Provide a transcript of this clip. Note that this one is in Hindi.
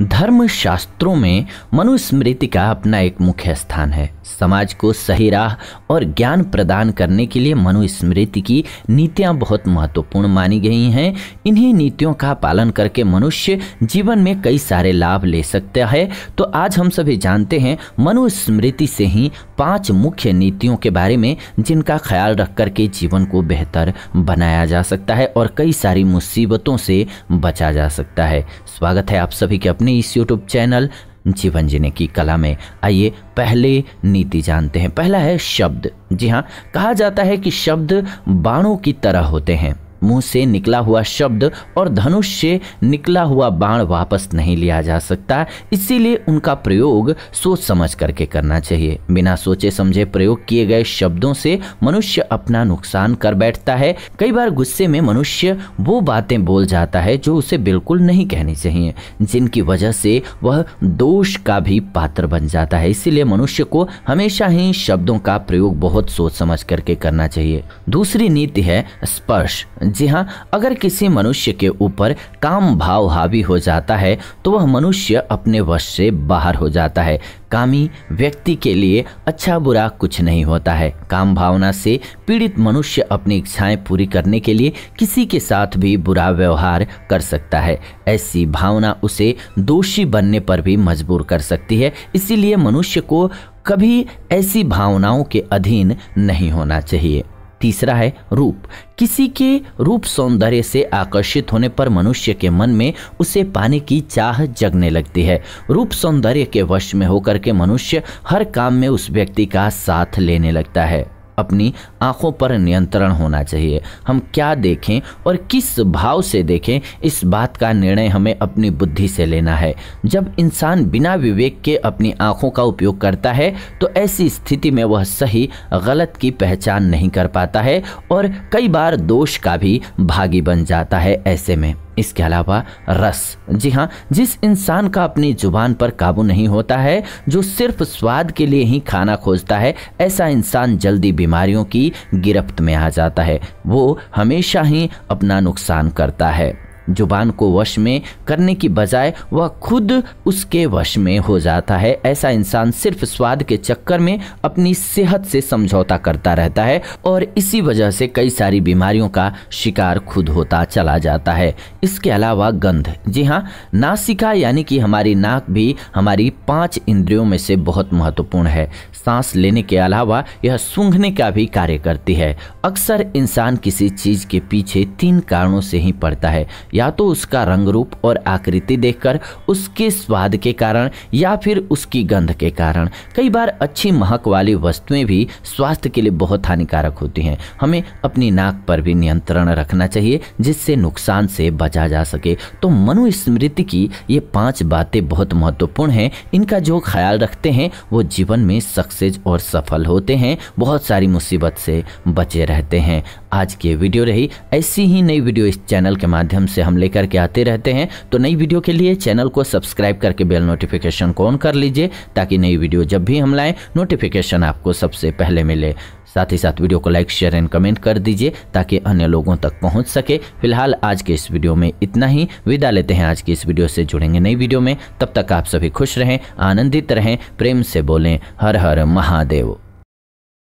धर्म शास्त्रों में मनुस्मृति का अपना एक मुख्य स्थान है समाज को सही राह और ज्ञान प्रदान करने के लिए मनुस्मृति की नीतियाँ बहुत महत्वपूर्ण मानी गई हैं इन्हीं नीतियों का पालन करके मनुष्य जीवन में कई सारे लाभ ले सकता है तो आज हम सभी जानते हैं मनुस्मृति से ही पांच मुख्य नीतियों के बारे में जिनका ख्याल रख करके जीवन को बेहतर बनाया जा सकता है और कई सारी मुसीबतों से बचा जा सकता है स्वागत है आप सभी के अपने अपने इस यूट्यूब चैनल जीवन जीने की कला में आइए पहले नीति जानते हैं पहला है शब्द जी हाँ कहा जाता है कि शब्द बाणों की तरह होते हैं मुंह से निकला हुआ शब्द और धनुष से निकला हुआ बाण वापस नहीं लिया जा सकता इसीलिए उनका प्रयोग सोच समझ करके करना चाहिए बिना सोचे समझे प्रयोग किए गए शब्दों से मनुष्य अपना नुकसान कर बैठता है कई बार गुस्से में मनुष्य वो बातें बोल जाता है जो उसे बिल्कुल नहीं कहनी चाहिए जिनकी वजह से वह दोष का भी पात्र बन जाता है इसीलिए मनुष्य को हमेशा ही शब्दों का प्रयोग बहुत सोच समझ करके करना चाहिए दूसरी नीति है स्पर्श जी हाँ अगर किसी मनुष्य के ऊपर काम भाव हावी हो जाता है तो वह मनुष्य अपने वश से बाहर हो जाता है कामी व्यक्ति के लिए अच्छा बुरा कुछ नहीं होता है काम भावना से पीड़ित मनुष्य अपनी इच्छाएं पूरी करने के लिए किसी के साथ भी बुरा व्यवहार कर सकता है ऐसी भावना उसे दोषी बनने पर भी मजबूर कर सकती है इसीलिए मनुष्य को कभी ऐसी भावनाओं के अधीन नहीं होना चाहिए तीसरा है रूप किसी के रूप सौंदर्य से आकर्षित होने पर मनुष्य के मन में उसे पाने की चाह जगने लगती है रूप सौंदर्य के वश में होकर के मनुष्य हर काम में उस व्यक्ति का साथ लेने लगता है अपनी आंखों पर नियंत्रण होना चाहिए हम क्या देखें और किस भाव से देखें इस बात का निर्णय हमें अपनी बुद्धि से लेना है जब इंसान बिना विवेक के अपनी आंखों का उपयोग करता है तो ऐसी स्थिति में वह सही गलत की पहचान नहीं कर पाता है और कई बार दोष का भी भागी बन जाता है ऐसे में इसके अलावा रस जी हाँ जिस इंसान का अपनी जुबान पर काबू नहीं होता है जो सिर्फ स्वाद के लिए ही खाना खोजता है ऐसा इंसान जल्दी बीमारियों की गिरफ्त में आ जाता है वो हमेशा ही अपना नुकसान करता है जुबान को वश में करने की बजाय वह खुद उसके वश में हो जाता है ऐसा इंसान सिर्फ स्वाद के चक्कर में अपनी सेहत से समझौता करता रहता है और इसी वजह से कई सारी बीमारियों का शिकार खुद होता चला जाता है इसके अलावा गंध जी हाँ नासिका यानी कि हमारी नाक भी हमारी पांच इंद्रियों में से बहुत महत्वपूर्ण है सांस लेने के अलावा यह सूंघने का भी कार्य करती है अक्सर इंसान किसी चीज के पीछे तीन कारणों से ही पड़ता है या तो उसका रंग रूप और आकृति देखकर उसके स्वाद के कारण या फिर उसकी गंध के कारण कई बार अच्छी महक वाली वस्तुएं भी स्वास्थ्य के लिए बहुत हानिकारक होती हैं हमें अपनी नाक पर भी नियंत्रण रखना चाहिए जिससे नुकसान से बचा जा सके तो मनुस्मृति की ये पाँच बातें बहुत महत्वपूर्ण हैं इनका जो ख्याल रखते हैं वो जीवन में सक्सेस और सफल होते हैं बहुत सारी मुसीबत से बचे रहते हैं आज की वीडियो रही ऐसी ही नई वीडियो इस चैनल के माध्यम से हम लेकर के आते रहते हैं तो नई वीडियो के लिए चैनल को सब्सक्राइब करके बेल नोटिफिकेशन को ऑन कर लीजिए ताकि नई वीडियो जब भी हम लाएँ नोटिफिकेशन आपको सबसे पहले मिले साथ ही साथ वीडियो को लाइक शेयर एंड कमेंट कर दीजिए ताकि अन्य लोगों तक पहुंच सके फिलहाल आज के इस वीडियो में इतना ही विदा लेते हैं आज की इस वीडियो से जुड़ेंगे नई वीडियो में तब तक आप सभी खुश रहें आनंदित रहें प्रेम से बोलें हर हर महादेव